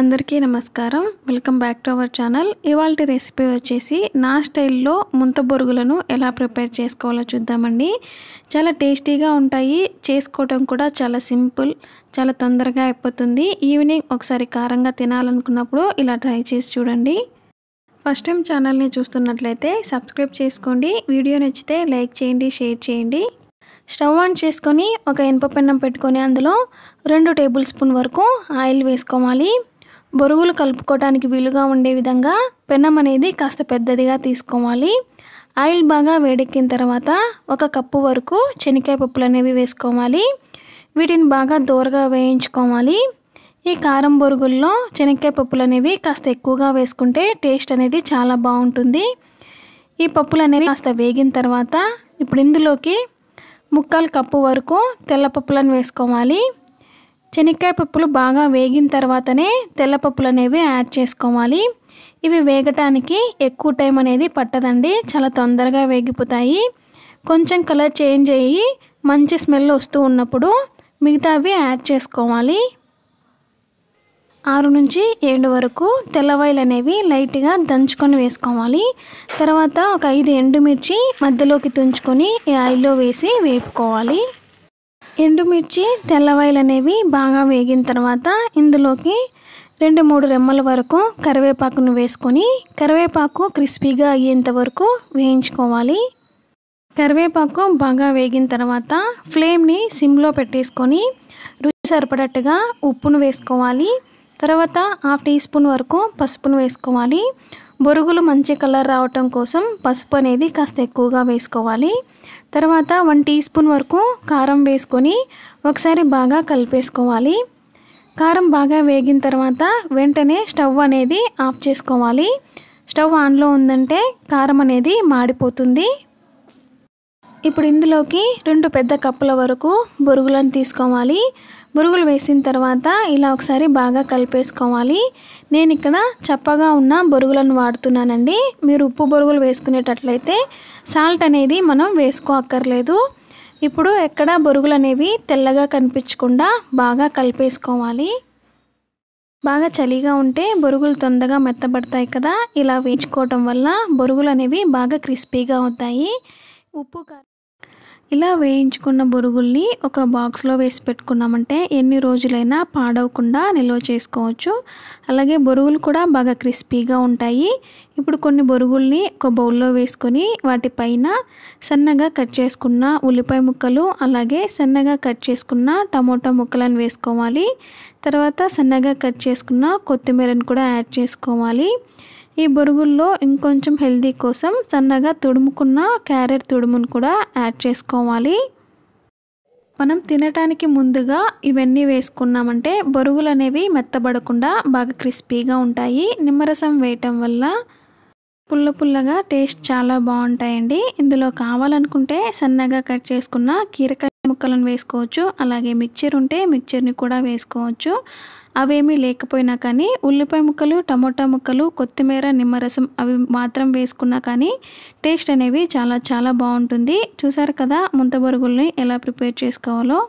అందరికీ నమస్కారం welcome back to our channel ఇవాళ రెసిపీ వచ్చేసి నా స్టైల్లో ముంత బొరుగులను ఎలా ప్రిపేర్ చేసుకోవాలో చూద్దామండి చాలా టేస్టీగా ఉంటాయి చేసుకోవటం కూడా చాలా సింపుల్ చాలా తొందరగా అయిపోతుంది ఈవినింగ్ ఒకసారి కారంగా తినాలనుకున్నప్పుడు ఇలా ట్రై చేసి చూడండి ఫస్ట్ టైం ఛానల్ని చూస్తున్నట్లయితే సబ్స్క్రైబ్ చేసుకోండి వీడియో నచ్చితే లైక్ చేయండి షేర్ చేయండి స్టవ్ ఆన్ చేసుకొని ఒక ఇనుప పెన్నం పెట్టుకొని అందులో రెండు టేబుల్ స్పూన్ వరకు ఆయిల్ వేసుకోవాలి బొరుగులు కలుపుకోవటానికి వీలుగా ఉండే విధంగా పెనం అనేది కాస్త పెద్దదిగా తీసుకోవాలి ఆయిల్ బాగా వేడెక్కిన తర్వాత ఒక కప్పు వరకు శనక్కాయ పప్పులు అనేవి వేసుకోవాలి వీటిని బాగా దూరగా వేయించుకోవాలి ఈ కారం బొరుగుల్లో శనక్కాయ పప్పులు అనేవి కాస్త ఎక్కువగా వేసుకుంటే టేస్ట్ అనేది చాలా బాగుంటుంది ఈ పప్పులు అనేవి కాస్త వేగిన తర్వాత ఇప్పుడు ఇందులోకి ముక్కాలు కప్పు వరకు తెల్ల పప్పులను వేసుకోవాలి శనక్కాయ పప్పులు బాగా వేగిన తర్వాతనే తెల్లపప్పులు అనేవి యాడ్ చేసుకోవాలి ఇవి వేగటానికి ఎక్కువ టైం అనేది పట్టదండి చాలా తొందరగా వేగిపోతాయి కొంచెం కలర్ చేంజ్ అయ్యి మంచి స్మెల్ వస్తూ ఉన్నప్పుడు మిగతావి యాడ్ చేసుకోవాలి ఆరు నుంచి ఏడు వరకు తెల్లవాయిలు అనేవి లైట్గా దంచుకొని వేసుకోవాలి తర్వాత ఒక ఐదు ఎండుమిర్చి మధ్యలోకి తుంచుకొని ఈ ఆయిల్లో వేసి వేపుకోవాలి ఎండుమిర్చి తెల్లవాయిలు అనేవి బాగా వేగిన తర్వాత ఇందులోకి రెండు మూడు రెమ్మల వరకు కరివేపాకును వేసుకొని కరివేపాకు క్రిస్పీగా అయ్యేంత వరకు వేయించుకోవాలి కరివేపాకు బాగా వేగిన తర్వాత ఫ్లేమ్ని సిమ్లో పెట్టేసుకొని రుచి సరిపడట్టుగా ఉప్పును వేసుకోవాలి తర్వాత హాఫ్ టీ స్పూన్ వరకు పసుపును వేసుకోవాలి బొరుగులు మంచి కలర్ రావటం కోసం పసుపు అనేది కాస్త ఎక్కువగా వేసుకోవాలి తర్వాత వన్ టీ స్పూన్ వరకు కారం వేసుకొని ఒకసారి బాగా కలిపేసుకోవాలి కారం బాగా వేగిన తర్వాత వెంటనే స్టవ్ అనేది ఆఫ్ చేసుకోవాలి స్టవ్ ఆన్లో ఉందంటే కారం అనేది మాడిపోతుంది ఇప్పుడు ఇందులోకి రెండు పెద్ద కప్పుల వరకు బొరుగులను తీసుకోవాలి బొరుగులు వేసిన తర్వాత ఇలా ఒకసారి బాగా కలిపేసుకోవాలి నేను ఇక్కడ చప్పగా ఉన్న బొరుగులను వాడుతున్నానండి మీరు ఉప్పు బొరుగులు వేసుకునేటట్లయితే సాల్ట్ అనేది మనం వేసుకోక్కర్లేదు ఇప్పుడు ఎక్కడ బొరుగులు అనేవి తెల్లగా కనిపించకుండా బాగా కలిపేసుకోవాలి బాగా చలిగా ఉంటే బొరుగులు తొందరగా మెత్తబడతాయి కదా ఇలా వేయించుకోవటం వల్ల బొరుగులు అనేవి బాగా క్రిస్పీగా అవుతాయి ఉప్పు ఇలా వేయించుకున్న బొరుగుల్ని ఒక బాక్స్లో వేసి పెట్టుకున్నామంటే ఎన్ని రోజులైనా పాడవకుండా నిల్వ చేసుకోవచ్చు అలాగే బొరుగులు కూడా బాగా క్రిస్పీగా ఉంటాయి ఇప్పుడు కొన్ని బొరుగుల్ని ఒక బౌల్లో వేసుకొని వాటిపైన సన్నగా కట్ చేసుకున్న ఉల్లిపాయ ముక్కలు అలాగే సన్నగా కట్ చేసుకున్న టమోటా ముక్కలను వేసుకోవాలి తర్వాత సన్నగా కట్ చేసుకున్న కొత్తిమీరను కూడా యాడ్ చేసుకోవాలి ఈ బొరుగుల్లో ఇంకొంచెం హెల్దీ కోసం సన్నగా తుడుముకున్న క్యారెట్ తుడుమును కూడా యాడ్ చేసుకోవాలి మనం తినటానికి ముందుగా ఇవన్నీ వేసుకున్నామంటే బొరుగులు అనేవి మెత్తబడకుండా బాగా క్రిస్పీగా ఉంటాయి నిమ్మరసం వేయటం వల్ల పుల్ల పుల్లగా టేస్ట్ చాలా బాగుంటాయండి ఇందులో కావాలనుకుంటే సన్నగా కట్ చేసుకున్న కీరకాయ ముక్కలను వేసుకోవచ్చు అలాగే మిక్చర్ ఉంటే మిక్చర్ని కూడా వేసుకోవచ్చు అవేమీ లేకపోయినా కానీ ఉల్లిపాయ ముక్కలు టమోటా ముక్కలు కొత్తిమీర నిమ్మరసం అవి మాత్రం వేసుకున్నా కానీ టేస్ట్ అనేవి చాలా చాలా బాగుంటుంది చూసారు కదా ముంతబరుగుల్ని ఎలా ప్రిపేర్ చేసుకోవాలో